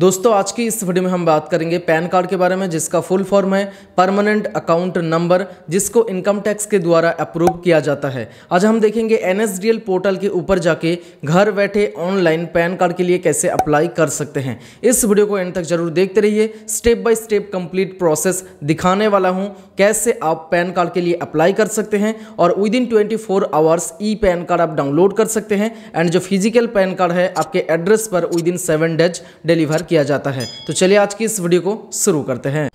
दोस्तों आज की इस वीडियो में हम बात करेंगे पैन कार्ड के बारे में जिसका फुल फॉर्म है परमानेंट अकाउंट नंबर जिसको इनकम टैक्स के द्वारा अप्रूव किया जाता है आज हम देखेंगे एनएसडीएल पोर्टल के ऊपर जाके घर बैठे ऑनलाइन पैन कार्ड के लिए कैसे अप्लाई कर सकते हैं इस वीडियो को एंड तक जरूर देखते रहिए step by step complete process दिखाने वाला हूँ कैसे आप पैन कार्ड के लिए अप्लाई कर सकते हैं और within twenty hours e PAN card आप डाउनलोड कर सकते हैं एंड जो फिजिकल पैन कार्ड है आपके एड्रेस पर within seven days deliver किया जाता है तो चलिए आज की इस वीडियो को शुरू करते हैं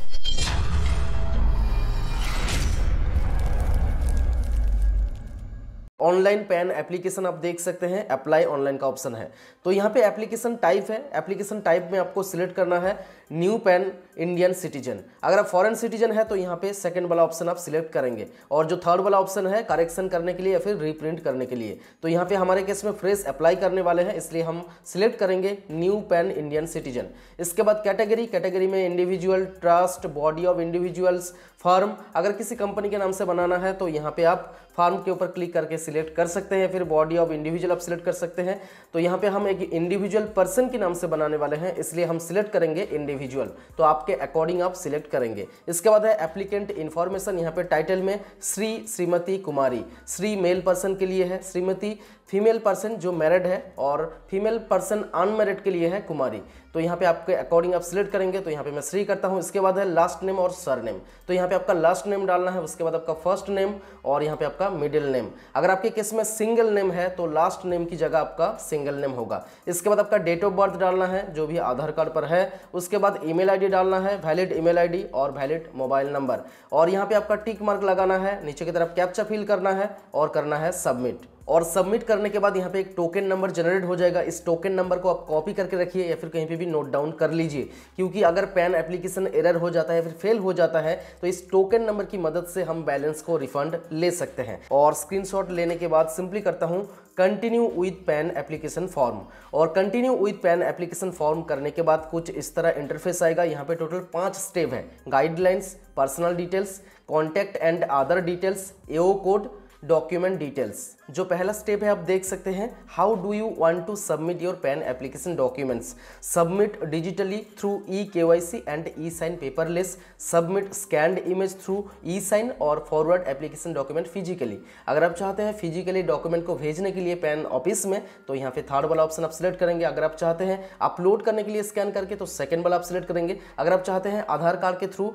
ऑनलाइन पैन एप्लीकेशन आप देख सकते हैं अप्लाई ऑनलाइन का ऑप्शन है तो यहाँ पे एप्लीकेशन टाइप है एप्लीकेशन टाइप में आपको सिलेक्ट करना है न्यू पैन इंडियन सिटीजन अगर आप फॉरेन सिटीजन है तो यहाँ पे सेकंड वाला ऑप्शन आप सिलेक्ट करेंगे और जो थर्ड वाला ऑप्शन है करेक्शन करने के लिए या फिर रिप्रिंट करने के लिए तो यहाँ पे हमारे केस में फ्रेश अप्लाई करने वाले हैं इसलिए हम सिलेक्ट करेंगे न्यू पैन इंडियन सिटीजन इसके बाद कैटेगरी कैटेगरी में individual trust body of individuals firm अगर किसी कंपनी के नाम से बनाना है तो यहाँ पे आप फार्म के ऊपर क्लिक करके सिलेक्ट कर सकते हैं फिर बॉडी ऑफ इंडिविजुअल आप सिलेक्ट कर सकते हैं तो यहाँ पे हम एक इंडिविजुअल पर्सन के नाम से बनाने वाले हैं इसलिए हम सिलेक्ट करेंगे इंडिविजुअल इंडिविजुअल तो आपके अकॉर्डिंग आप सिलेक्ट करेंगे इसके बाद है एप्लीकेंट इन्फॉर्मेशन यहाँ पे टाइटल में श्री श्रीमती कुमारी श्री मेल पर्सन के लिए है श्रीमती फीमेल पर्सन जो मैरिड है और फीमेल पर्सन अनमेरिड के लिए है कुमारी तो यहाँ पे आपके अकॉर्डिंग आप सिलेक्ट करेंगे तो यहाँ पे मैं श्री करता हूँ इसके बाद है लास्ट नेम और सर नेम तो यहाँ पे आपका लास्ट नेम डालना है उसके बाद आपका फर्स्ट नेम और यहाँ पे आपका मिडिल नेम अगर आपके केस में सिंगल नेम है तो लास्ट नेम की जगह आपका सिंगल नेम होगा इसके बाद आपका डेट ऑफ बर्थ डालना है जो भी आधार कार्ड पर है उसके बाद ई मेल डालना है वैलिड ईमेल मेल और वैलिड मोबाइल नंबर और यहाँ पे आपका टिक मार्क लगाना है नीचे की तरफ कैप्चा फिल करना है और करना है सबमिट और सबमिट करने के बाद यहाँ पे एक टोकन नंबर जनरेट हो जाएगा इस टोकन नंबर को आप कॉपी करके रखिए या फिर कहीं पे भी नोट डाउन कर लीजिए क्योंकि अगर पैन एप्लीकेशन एरर हो जाता है फिर फेल हो जाता है तो इस टोकन नंबर की मदद से हम बैलेंस को रिफंड ले सकते हैं और स्क्रीन लेने के बाद सिंपली करता हूँ continue with PAN application form और continue with PAN application form करने के बाद कुछ इस तरह इंटरफेस आएगा यहाँ पे टोटल पांच स्टेप है guidelines personal details contact and other details AO code document details जो पहला स्टेप है आप देख सकते हैं how do you want to submit your PAN application documents submit digitally through e K Y C and e sign paperless submit scanned image through e sign और forward application document physically अगर आप चाहते हैं physically document को भेजने के लिए pan office में तो यहाँ पे थर्ड वाला ऑप्शन आप सिलेक्ट करेंगे अगर आप चाहते हैं अपलोड करने के लिए स्कैन करके तो सेकेंड वाला आप सिलेक्ट करेंगे अगर आप चाहते हैं आधार कार्ड के through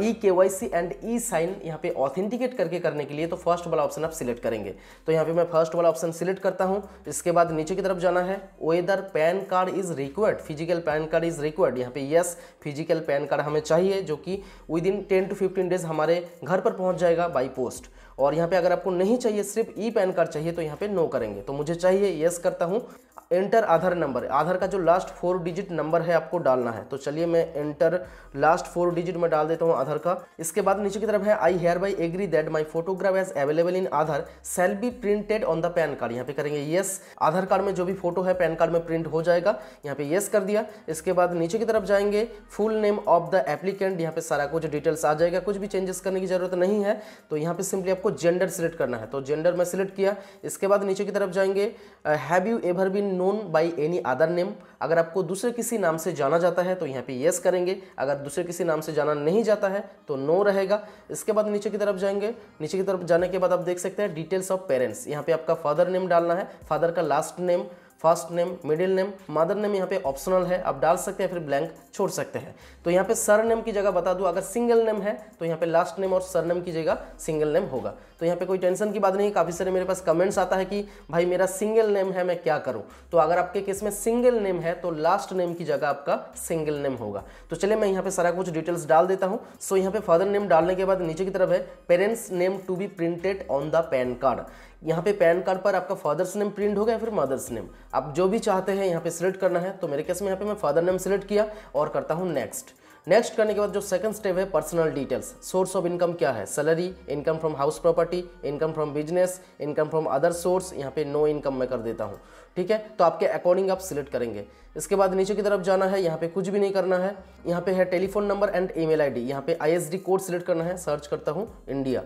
e K Y C and e sign यहाँ पे ऑथेंटिकेट करके करने के लिए तो फर्स्ट वाला ऑप्शन ऑप्शन आप सिलेक्ट करेंगे तो यहाँ पे मैं फर्स्ट वाला ऑप्शन सिलेक्ट करता हूँ इसके बाद नीचे की तरफ जाना है whether PAN card is required physical PAN card is required यहाँ पे यस फिजिकल पैन कार्ड हमें चाहिए जो कि within ten to fifteen days हमारे घर पर पहुँच जाएगा बाई पोस्ट और यहाँ पे अगर आपको नहीं चाहिए सिर्फ ई पैन कार्ड चाहिए तो यहाँ पे नो करेंगे तो मुझे चाहिए यस करता हूँ एंटर आधार नंबर आधार का जो लास्ट फोर डिजिट नंबर है आपको डालना है तो चलिए मैं एंटर लास्ट फोर डिजिट में डाल देता हूँ आधार का इसके बाद नीचे की तरफ है I hereby agree that my photograph as available in Aadhaar shall be printed on the PAN card यहाँ पे करेंगे येस आधार कार्ड में जो भी फोटो है पैन कार्ड में प्रिंट हो जाएगा यहाँ पे येस कर दिया इसके बाद नीचे की तरफ जाएंगे full name of the applicant यहाँ पे सारा कुछ डिटेल्स आ जाएगा कुछ भी चेंजेस करने की जरूरत नहीं है तो यहाँ पे सिंपली आपको जेंडर सिलेक्ट करना है तो जेंडर में सिलेक्ट किया इसके बाद नीचे की तरफ जाएंगे have you ever been known by any other name अगर आपको दूसरे किसी नाम से जाना जाता है तो यहाँ पे येस करेंगे अगर दूसरे किसी नाम से जाना नहीं जाता है तो नो रहेगा इसके बाद नीचे की तरफ जाएंगे नीचे की तरफ जाने के बाद आप देख सकते हैं डिटेल्स ऑफ पेरेंट्स यहाँ पे आपका फादर नेम डालना है फादर का last name first name middle name mother name यहाँ पे ऑप्शनल है आप डाल सकते हैं फिर ब्लैंक छोड़ सकते हैं तो यहाँ पे सर नेम की जगह बता दूँ अगर सिंगल नेम है तो यहाँ पे लास्ट नेम और सर नेम की जगह सिंगल नेम होगा तो यहाँ पे कोई टेंशन की बात नहीं काफ़ी सारे मेरे पास कमेंट्स आता है कि भाई मेरा सिंगल नेम है मैं क्या करूँ तो अगर आपके केस में सिंगल नेम है तो लास्ट नेम की जगह आपका सिंगल नेम होगा तो चलिए मैं यहाँ पर सारा कुछ डिटेल्स डाल देता हूँ सो यहाँ पर फादर नेम डालने के बाद नीचे की तरफ है parents name to be printed on the PAN card यहाँ पे पैन कार्ड पर आपका फादर्स नेम प्रिंट हो गया फिर मदर्स नेम आप जो भी चाहते हैं यहाँ पे सिलेक्ट करना है तो मेरे केस में यहाँ पे मैं फादर नेम सिलेक्ट किया और करता हूँ नेक्स्ट नेक्स्ट करने के बाद जो सेकंड स्टेप है personal details source of income क्या है salary income from house property income from business income from other source यहाँ पे नो इनकम मैं कर देता हूँ ठीक है तो आपके अकॉर्डिंग आप सिलेक्ट करेंगे इसके बाद नीचे की तरफ जाना है यहाँ पे कुछ भी नहीं करना है यहाँ पे है telephone number and email ID यहाँ पे आईएसडी कोड सिलेक्ट करना है सर्च करता हूँ इंडिया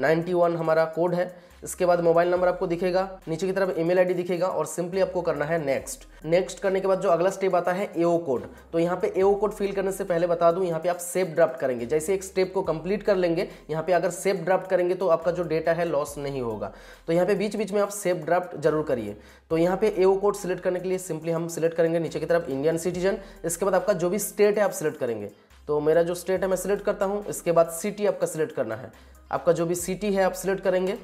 91 हमारा कोड है इसके बाद मोबाइल नंबर आपको दिखेगा नीचे की तरफ ईमेल आईडी दिखेगा और सिंपली आपको करना है नेक्स्ट नेक्स्ट करने के बाद जो अगला स्टेप आता है एओ कोड तो यहाँ पे एओ कोड फिल करने से पहले बता दूं यहाँ पे आप सेफ ड्राफ्ट करेंगे जैसे एक स्टेप को कंप्लीट कर लेंगे यहाँ पे अगर सेफ ड्राफ्ट करेंगे तो आपका जो डेटा है लॉस नहीं होगा तो यहाँ पे बीच बीच में आप सेफ ड्राफ्ट जरूर करिए तो यहाँ पे एओ कोड सिलेक्ट करने के लिए सिंपली हम सिलेक्ट करेंगे नीचे की तरफ इंडियन सिटीजन इसके बाद आपका जो भी स्टेट है आप सिलेक्ट करेंगे तो मेरा जो स्टेट है मैं सिलेक्ट करता हूँ इसके बाद सिटी आपका सिलेक्ट करना है आपका जो भी सिटी है आप सिलेक्ट करेंगे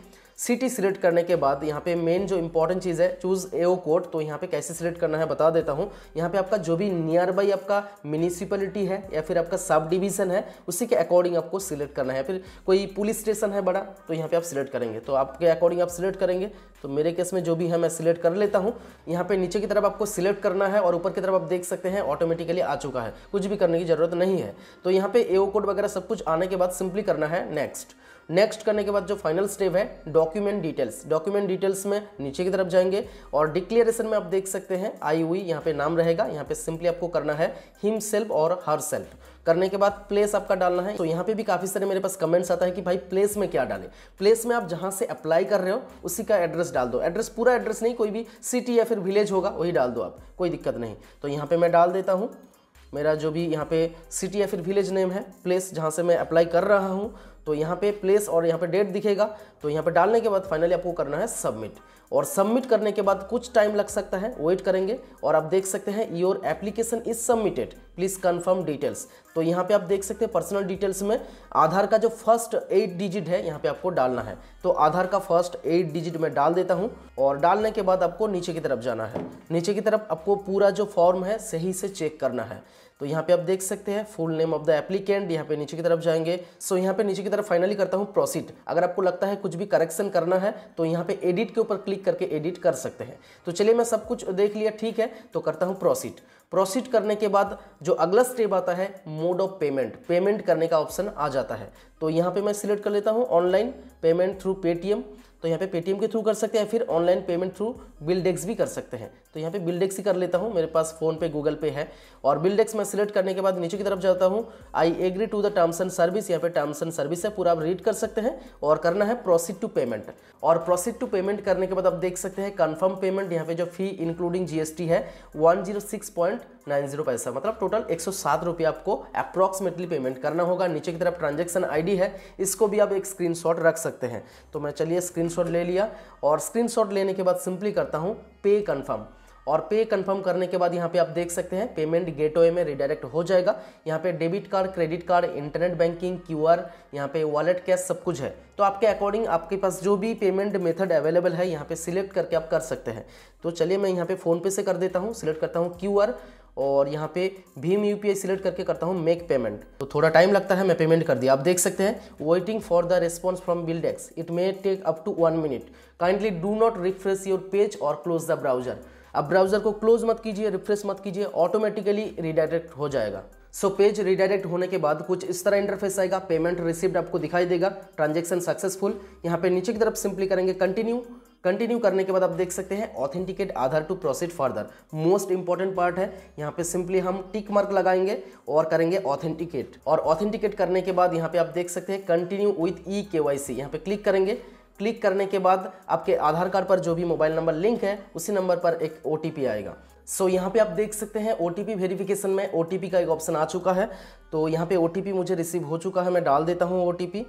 सिटी सिलेक्ट करने के बाद यहाँ पे मेन जो इंपॉर्टेंट चीज़ है चूज़ ए ओ कोड तो यहाँ पे कैसे सिलेक्ट करना है बता देता हूँ यहाँ पे आपका जो भी नियर बाई आपका म्यूनिसिपलिटी है या फिर आपका सब डिवीज़न है उसी के अकॉर्डिंग आपको सिलेक्ट करना है फिर कोई पुलिस स्टेशन है बड़ा तो यहाँ पे आप सिलेक्ट करेंगे तो आपके अकॉर्डिंग आप सिलेक्ट करेंगे तो मेरे केस में जो भी है मैं सिलेक्ट कर लेता हूँ यहाँ पे नीचे की तरफ आपको सिलेक्ट करना है और ऊपर की तरफ आप देख सकते हैं ऑटोमेटिकली आ चुका है कुछ भी करने की ज़रूरत नहीं है तो यहाँ पे ए ओ कोड वगैरह सब कुछ आने के बाद सिंपली करना है नेक्स्ट नेक्स्ट करने के बाद जो फाइनल स्टेप है डॉक्यूमेंट डिटेल्स डॉक्यूमेंट डिटेल्स में नीचे की तरफ जाएंगे और डिक्लेरेशन में आप देख सकते हैं आई हुई यहाँ पे नाम रहेगा यहाँ पे सिंपली आपको करना है हिम सेल्फ और हर सेल्फ करने के बाद प्लेस आपका डालना है तो यहाँ पे भी काफ़ी सारे मेरे पास कमेंट्स आता है कि भाई प्लेस में क्या डालें प्लेस में आप जहाँ से अप्लाई कर रहे हो उसी का एड्रेस डाल दो एड्रेस पूरा एड्रेस नहीं कोई भी सिटी या फिर विलेज होगा वही डाल दो आप कोई दिक्कत नहीं तो यहाँ पे मैं डाल देता हूँ मेरा जो भी यहाँ पे सिटी या फिर विलेज नेम है प्लेस जहाँ से मैं अप्लाई कर रहा हूँ तो यहाँ पे प्लेस और यहाँ पे डेट दिखेगा तो यहाँ पे डालने के बाद फाइनली आपको करना है सबमिट और सबमिट करने के बाद कुछ टाइम लग सकता है वेट करेंगे और आप देख सकते हैं your application is submitted please confirm details तो यहाँ पे आप देख सकते हैं पर्सनल डिटेल्स में आधार का जो फर्स्ट एट डिजिट है यहाँ पे आपको डालना है तो आधार का फर्स्ट एट डिजिट मैं डाल देता हूँ और डालने के बाद आपको नीचे की तरफ जाना है नीचे की तरफ आपको पूरा जो फॉर्म है सही से चेक करना है तो यहाँ पे आप देख सकते हैं full name of the applicant यहाँ पे नीचे की तरफ जाएंगे सो यहाँ पे नीचे की तरफ फाइनली करता हूँ प्रोसीड अगर आपको लगता है कुछ भी करेक्शन करना है तो यहाँ पे एडिट के ऊपर क्लिक क्लिक करके एडिट कर सकते हैं तो चलिए मैं सब कुछ देख लिया ठीक है तो करता हूँ प्रोसीड प्रोसीड करने के बाद जो अगला स्टेप आता है मोड ऑफ पेमेंट पेमेंट करने का ऑप्शन आ जाता है तो यहाँ पे मैं सिलेक्ट कर लेता हूँ ऑनलाइन पेमेंट थ्रू पेटीएम तो यहाँ पे पेटीएम के थ्रू कर सकते हैं फिर online payment through BillDesk भी कर सकते हैं तो यहाँ पे बिल्डेक्स ही कर लेता हूँ मेरे पास फोन पे गूगल पे है और बिल्डेक्स मैं सिलेक्ट करने के बाद नीचे की तरफ जाता हूँ I agree to the terms and service यहाँ पे टर्म्स एंड सर्विस है पूरा आप रीड कर सकते हैं और करना है प्रोसीड टू पेमेंट और प्रोसीड टू पेमेंट करने के बाद आप देख सकते हैं कन्फर्म पेमेंट यहाँ पे जो फी इंक्लूडिंग जीएसटी है one zero six point nine zero पैसा मतलब टोटल एक सौ सात रुपये आपको अप्रॉक्सिमेटली पेमेंट करना होगा नीचे की तरफ ट्रांजेक्शन आईडी है इसको भी आप एक स्क्रीनशॉट रख सकते हैं तो मैं चलिए स्क्रीनशॉट ले लिया और स्क्रीनशॉट लेने के बाद सिंपली करता हूँ पे कन्फर्म और पे कंफर्म करने के बाद यहाँ पे आप देख सकते हैं पेमेंट गेटवे में रिडायरेक्ट हो जाएगा यहाँ पे debit card credit card internet banking Q R यहाँ पे वॉलेट कैश सब कुछ है तो आपके अकॉर्डिंग आपके पास जो भी पेमेंट मेथड अवेलेबल है यहाँ पे सिलेक्ट करके आप कर सकते हैं तो चलिए मैं यहाँ पे फ़ोनपे से कर देता हूँ सिलेक्ट करता हूँ क्यू आर और यहाँ पे भीम यूपीआई सिलेक्ट करके करता हूँ मेक पेमेंट तो थोड़ा टाइम लगता है मैं पेमेंट कर दिया आप देख सकते हैं waiting for the response from BillDesk it may take up to one minute kindly do not refresh your page और क्लोज द ब्राउजर अब ब्राउज़र को क्लोज मत कीजिए रिफ्रेश मत कीजिए ऑटोमेटिकली रिडायरेक्ट हो जाएगा सो पेज रिडायरेक्ट होने के बाद कुछ इस तरह इंटरफेस आएगा पेमेंट रिसिप्ट आपको दिखाई देगा ट्रांजेक्शन सक्सेसफुल यहाँ पे नीचे की तरफ सिंपली करेंगे कंटिन्यू कंटिन्यू करने के बाद आप देख सकते हैं authenticate Aadhaar to proceed further most important part है यहाँ पे सिंपली हम टिक मार्क लगाएंगे और करेंगे ऑथेंटिकेट और ऑथेंटिकेट करने के बाद यहाँ पे आप देख सकते हैं continue with E K Y सी यहाँ पे क्लिक करेंगे क्लिक करने के बाद आपके आधार कार्ड पर जो भी मोबाइल नंबर लिंक है उसी नंबर पर एक ओ आएगा सो so, यहाँ पे आप देख सकते हैं ओ टी वेरिफिकेशन में ओ का एक ऑप्शन आ चुका है तो यहाँ पे ओ मुझे रिसीव हो चुका है मैं डाल देता हूँ O T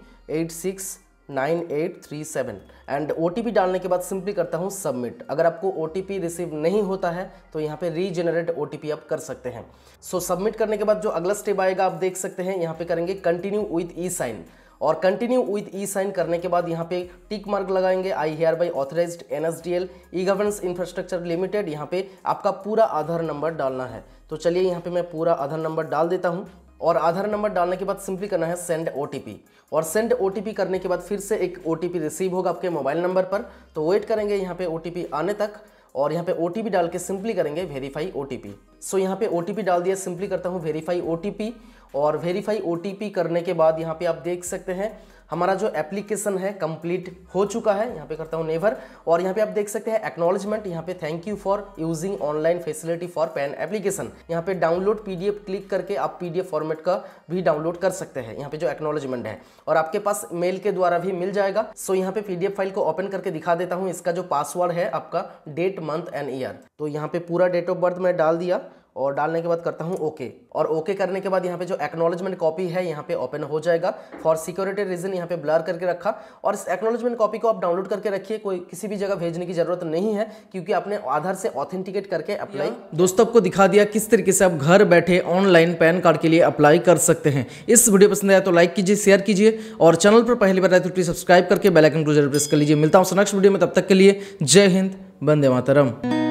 nine eight three seven and O डालने के बाद सिंपली करता हूँ सबमिट अगर आपको ओ रिसीव नहीं होता है तो यहाँ पे रीजेनरेट ओ आप कर सकते हैं सो so, सबमिट करने के बाद जो अगला स्टेप आएगा आप देख सकते हैं यहाँ पे करेंगे कंटिन्यू विथ ई साइन और कंटिन्यू विद ई साइन करने के बाद यहाँ पे टिक मार्क लगाएंगे I hereby authorise N S D L e governance infrastructure limited यहाँ पे आपका पूरा आधार नंबर डालना है तो चलिए यहाँ पे मैं पूरा आधार नंबर डाल देता हूँ और आधार नंबर डालने के बाद सिंपली करना है सेंड ओ और सेंड ओ करने के बाद फिर से एक ओ रिसीव होगा आपके मोबाइल नंबर पर तो वेट करेंगे यहाँ पे ओ आने तक और यहाँ पे ओ डाल के सिंपली करेंगे वेरीफाई ओ सो यहाँ पे ओ डाल दिया सिंपली करता हूँ वेरीफाई ओ और वेरीफाई ओ करने के बाद यहाँ पे आप देख सकते हैं हमारा जो एप्लीकेशन है कंप्लीट हो चुका है यहाँ पे करता हूँ नेवर और यहाँ पे आप देख सकते हैं एक्नोलॉजमेंट यहाँ पे thank you for using online facility for PAN application यहाँ पे डाउनलोड पीडीएफ क्लिक करके आप पीडीएफ फॉर्मेट का भी डाउनलोड कर सकते हैं यहाँ पे जो एक्नोलॉजमेंट है और आपके पास मेल के द्वारा भी मिल जाएगा सो यहाँ पे पीडीएफ फाइल को ओपन करके दिखा देता हूँ इसका जो पासवर्ड है आपका डेट मंथ एंड ईयर तो यहाँ पे पूरा डेट ऑफ बर्थ मैं डाल दिया और डालने के बाद करता हूँ ओके और ओके करने के बाद यहाँ पे जो एक्नोलॉजमेंट कॉपी है यहाँ पे ओपन हो जाएगा फॉर सिक्योरिटी रीजन यहाँ पे ब्लर करके रखा और इस एक्नोलॉजमेंट कॉपी को आप डाउनलोड करके रखिए कोई किसी भी जगह भेजने की जरूरत नहीं है क्योंकि आपने आधार से ऑथेंटिकेट करके अप्लाई दोस्तों आपको दिखा दिया किस तरीके से आप घर बैठे ऑनलाइन पैन कार्ड के लिए अप्लाई कर सकते हैं इस वीडियो पसंद आया तो लाइक कीजिए शेयर कीजिए और चैनल पर पहली बार आए तो सब्सक्राइब करके बेलाइकन को जरूर प्रेस कर लीजिए मिलता हूँ नेक्स्ट वीडियो में तब तक के लिए जय हिंद बंदे मातरम